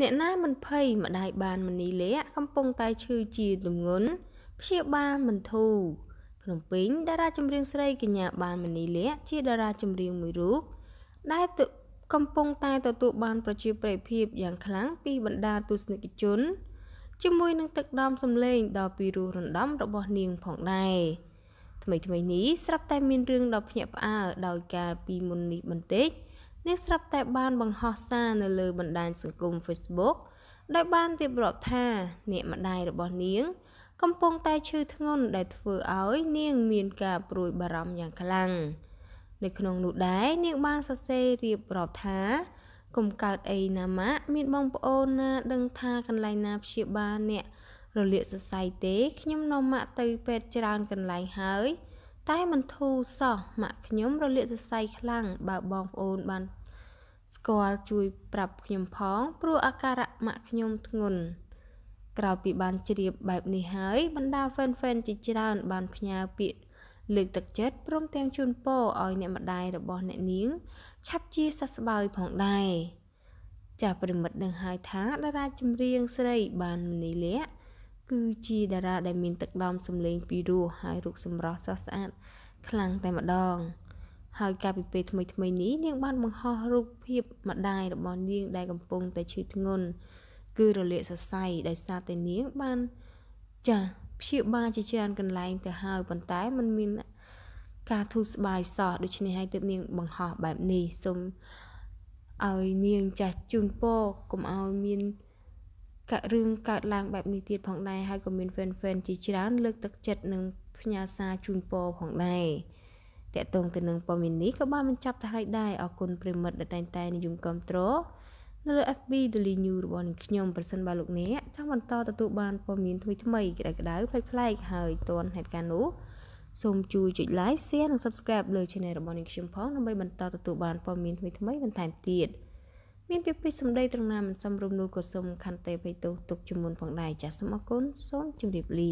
អ្នកណាមិនភ័យម្ដាយបានមនីលាកំពុងតែឈឺជាទម្ងន់ព្យាបាលមិនធូរភ្នំពេញតារាចម្រៀងស្រីកញ្ញា បានមនីលាជាតារាចម្រៀងមួយរូបដែលកំពុងតែទទួលបានប្រជាប្រិយភាពយ៉ាងខ្លាំងពីបណ្ដាទស្សនិកជនជាមួយ នឹងទឹកដមសម្លេងដ៏ពីរោះរណ្ដំរបស់នាងផងដែរថ្មីថ្មីនេះស្រាប់តែមានរឿងដ៏ភ្ញាក់ផ្អើលដោយការពីមុននេះបន្តិចនេះស្រាប់តែបានបង្ហោះសារនៅលើបណ្ដាញសង្គម Facebook ដោយបានរៀបរាប់ថាអ្នកម្ដាយរបស់នាង កំពុងតែឈឺធ្ងន់ដែលធ្វើឲ្យ នាង មានការព្រួយបារម្ភយ៉ាងខ្លាំងនៅក្នុងនោះដែរនាងបានសរសេររៀបរាប់ថាកុំកើតអីណាម៉ាក់មានបងប្អូនណាដឹងថាកន្លែងណាព្យាបាលអ្នករលាកសរសៃទេខ្ញុំនាំម៉ាក់ទៅពេទ្យច្រើនកន្លែងហើយតែមិនធូរសោះម៉ាក់ខ្ញុំរលាកសរសៃខ្លាំងបើបងប្អូនបានស្គាល់ជួយប្រាប់ខ្ញុំផង ព្រោះអាការៈម៉ាក់ខ្ញុំធ្ងន់ក្រោយពីបានជ្រាបបែបនេះហើយបណ្ដាហ្វេនហ្វេនជាច្រើន បានផ្ញើពាក្យលើកទឹកចិត្តព្រមទាំងជូនពរឲ្យអ្នកម្ដាយរបស់អ្នកនាងឆាប់ជាសះស្បើយផងដែរចាស់ប្រិមិត្តនឹងហើយថាតារាចម្រៀងស្រីបានមនីលក្ខគឺជាតារាដែលមានទឹកដមសម្លេងពីរោះហើយរូបសម្រស់ស្រស់ស្អាតខ្លាំងតែម្ដង ហើយកាលពីពេលថ្មីថ្មីនេះនាងបាន បង្ហោះរូបភាពម្ដាយរបស់នាង ដែលកំពុង តែឈឺធ្ងន់គឺរលាកសរសៃដោយសារតែនាងបានចាព្យាបាលជាច្រើនកន្លែង ទៅហើយប៉ុន្តែมันមានការធូរស្បើយសោះដូច្នេះហើយទើបនាងបង្ហោះបែបនេះសូមឲ្យនាងចាស់ជូនពរកុំឲ្យមានកើតរឿងកើតឡើងបែបនេះទៀតផងដែរហើយក៏មាន fan fan ជាច្រើនលើកទឹកចិត្តនិងផ្ញើសារជូនពរផងដែរតកតងទៅនឹងព័ត៌មាននេះក៏បានបញ្ចប់ទៅហើយដែរអរគុណប្រិមិត្តដែលតែងតែនិយមគ្រប់គ្រងនៅលើ FB Daily News របស់នាងខ្ញុំប្រសិនបើលោកអ្នកចង់បន្តទទួលបានព័ត៌មានថ្មីថ្មីក្តៅក្តៅប្លែកៗហើយទាន់ហេតុការណ៍នោះសូមជួយចុច like share និង subscribe លើ Channel របស់នាងខ្ញុំផងដើម្បីបន្តទទួលបានព័ត៌មានថ្មីថ្មីបន្ថែមទៀត។មានពាក្យពីសម្ដីត្រង់ណាមិនសមរម្យនោះក៏សូមខន្តីភ័យទោសទុកជំនុនផងដែរចាសសូមអរគុណសូមជម្រាបលា